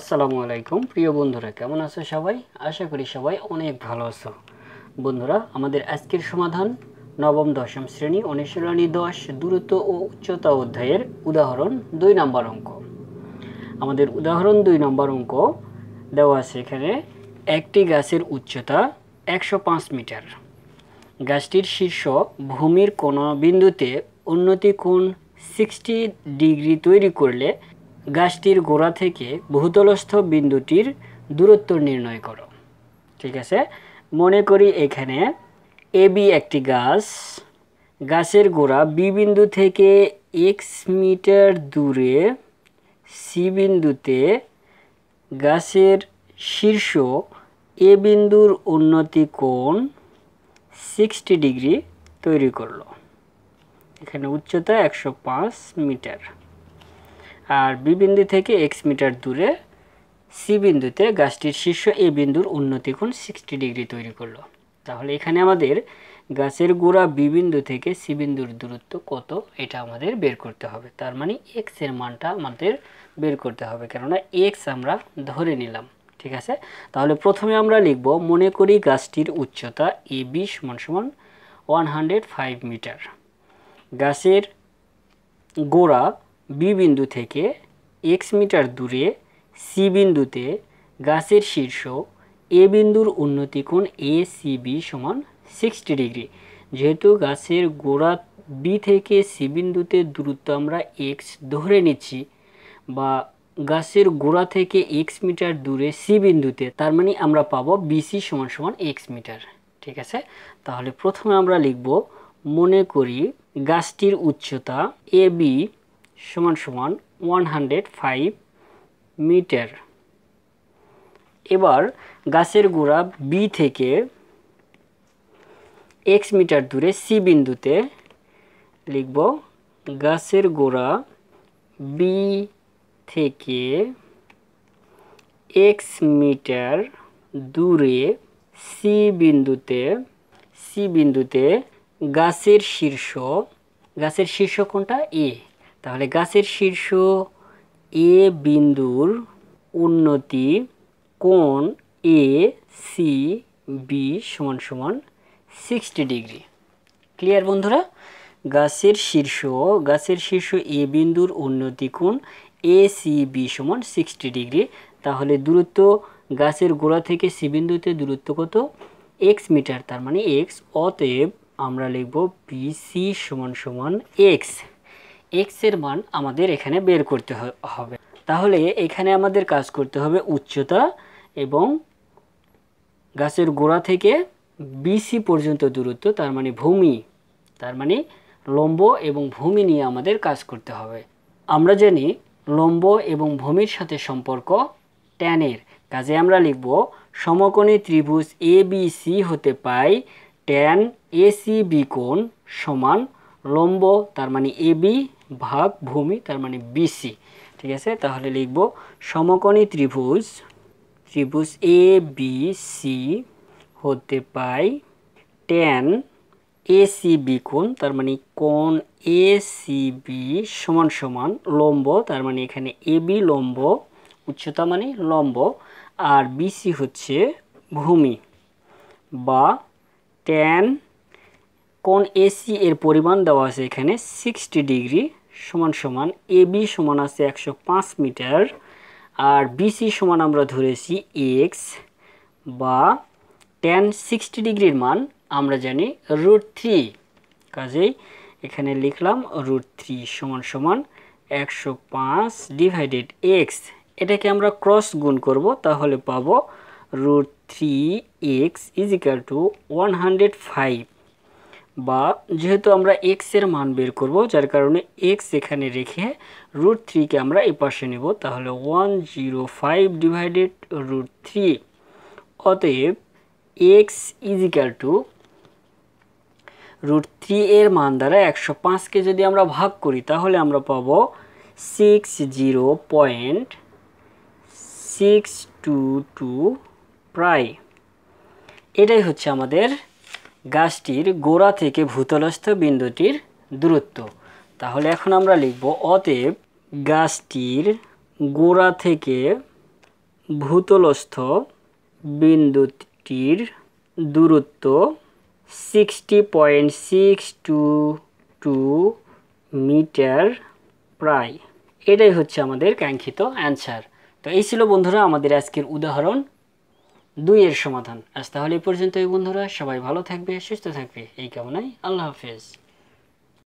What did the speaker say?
আসসালামু আলাইকুম প্রিয় বন্ধুরা কেমন আছো সবাই আশা করি সবাই অনেক ভালো আছো বন্ধুরা আমাদের আজকের সমাধান নবম দশম শ্রেণী অনুশীলনী দশ দূরত্ব ও উচ্চতা অধ্যায়ের উদাহরণ দুই নম্বর অঙ্ক আমাদের উদাহরণ দুই নম্বর অঙ্ক দেওয়া আছে এখানে একটি গাছের উচ্চতা একশো পাঁচ মিটার গাছটির শীর্ষ ভূমির কোনো বিন্দুতে উন্নতি কোণ সিক্সটি ডিগ্রি তৈরি করলে গাছটির গোড়া থেকে বহুতলস্থ বিন্দুটির দূরত্ব নির্ণয় করো ঠিক আছে মনে করি এখানে এ বি একটি গাছ গাছের গোড়া বি বিন্দু থেকে এক্স মিটার দূরে সি বিন্দুতে গাছের শীর্ষ এ বিন্দুর উন্নতি কোণ সিক্সটি ডিগ্রি তৈরি করলো এখানে উচ্চতা একশো মিটার আর বি বিন্দু থেকে এক্স মিটার দূরে সি বিন্দুতে গাছটির শীর্ষ এ বিন্দুর উন্নতি কোণ সিক্সটি ডিগ্রি তৈরি করলো তাহলে এখানে আমাদের গাছের গোড়া বি বিন্দু থেকে সি বিন্দুর দূরত্ব কত এটা আমাদের বের করতে হবে তার মানে এক্স এর মানটা আমাদের বের করতে হবে কেননা এক্স আমরা ধরে নিলাম ঠিক আছে তাহলে প্রথমে আমরা লিখব মনে করি গাছটির উচ্চতা এ বি সমান সমান ওয়ান হান্ড্রেড ফাইভ মিটার গাছের গোড়া বি বিন্দু থেকে এক্স মিটার দূরে সি বিন্দুতে গাছের শীর্ষ এ বিন্দুর উন্নতি কোণ এ সি বি সমান সিক্সটি ডিগ্রি যেহেতু গাছের গোড়া বি থেকে সি বিন্দুতে দূরত্ব আমরা এক্স ধরে নিচ্ছি বা গাছের গোড়া থেকে এক্স মিটার দূরে সি বিন্দুতে তার মানে আমরা পাবো বিসি সমান সমান এক্স মিটার ঠিক আছে তাহলে প্রথমে আমরা লিখব মনে করি গাছটির উচ্চতা এ বি সমান সমান ওয়ান হান্ড্রেড ফাইভ মিটার এবার গাছের গোড়া বি থেকে এক্স মিটার দূরে সি বিন্দুতে লিখব গাছের গোড়া বি থেকে এক্স মিটার দূরে সি বিন্দুতে সি বিন্দুতে গাছের শীর্ষ গাছের শীর্ষ কোনটা এ তাহলে গাছের শীর্ষ এ বিন্দুর উন্নতি কোণ এ সি বি সমান সমান সিক্সটি ডিগ্রি ক্লিয়ার বন্ধুরা গাছের শীর্ষ গাছের শীর্ষ এ বিন্দুর উন্নতি কোণ এ সি বি সমান সিক্সটি ডিগ্রি তাহলে দূরত্ব গাছের গোড়া থেকে সি বিন্দুতে দূরত্ব কত এক্স মিটার তার মানে এক্স অতএব আমরা লিখব বিসি সমান সমান এক্স এক্সের মান আমাদের এখানে বের করতে হবে তাহলে এখানে আমাদের কাজ করতে হবে উচ্চতা এবং গাছের গোড়া থেকে বিসি পর্যন্ত দূরত্ব তার মানে ভূমি তার মানে লম্ব এবং ভূমি নিয়ে আমাদের কাজ করতে হবে আমরা জানি লম্ব এবং ভূমির সাথে সম্পর্ক ট্যানের কাজে আমরা লিখব সমকোণী ত্রিভুজ এ বি সি হতে পাই ট্যান এ সি বি কোণ সমান লম্ব তার মানে এবি ভাগ ভূমি তার মানে বিসি ঠিক আছে তাহলে লিখব সমকোণী ত্রিভুজ ত্রিভুজ এ বি সি হতে পাই টেন এ বি কোণ তার মানে কোণ এ বি সমান সমান লম্ব তার মানে এখানে এ বি লম্ব উচ্চতা মানে লম্ব আর বিসি হচ্ছে ভূমি বা টেন কোন এসি এর পরিমাণ দেওয়া আছে এখানে সিক্সটি ডিগ্রি সমান সমান এ বি সমান আছে একশো পাঁচ মিটার আর বিসি সমান আমরা ধরেছি এক্স বা টেন সিক্সটি ডিগ্রির মান আমরা জানি রুট থ্রি কাজেই এখানে লিখলাম রুট থ্রি সমান সমান একশো পাঁচ ডিভাইডেড এক্স এটাকে আমরা ক্রস গুণ করব তাহলে পাবো root three X equal to one hundred five বা যেহেতু আমরা এক্স এর মান বের করব যার কারণে এক্স এখানে রেখে রুট থ্রিকে আমরা এ পাশে নেব তাহলে one zero five divided root three অতএব X equal to root three এর মান দ্বারা একশো পাঁচকে যদি আমরা ভাগ করি তাহলে আমরা পাবো six zero point six two two প্রায় এটাই হচ্ছে আমাদের গাছটির গোড়া থেকে ভূতলস্থ বিন্দুটির দূরত্ব তাহলে এখন আমরা লিখব অতএব গাছটির গোড়া থেকে ভূতলস্থ বিন্দুটির দূরত্ব sixty point six two two metre প্রায় এটাই হচ্ছে আমাদের কাঙ্ক্ষিত অ্যান্সার তো এই ছিল বন্ধুরা আমাদের আজকের উদাহরণ দুইয়ের সমাধান আজ তাহলে এই পর্যন্ত এই বন্ধুরা সবাই ভালো থাকবে সুস্থ থাকবে এই কামনায় আল্লাহ হাফিজ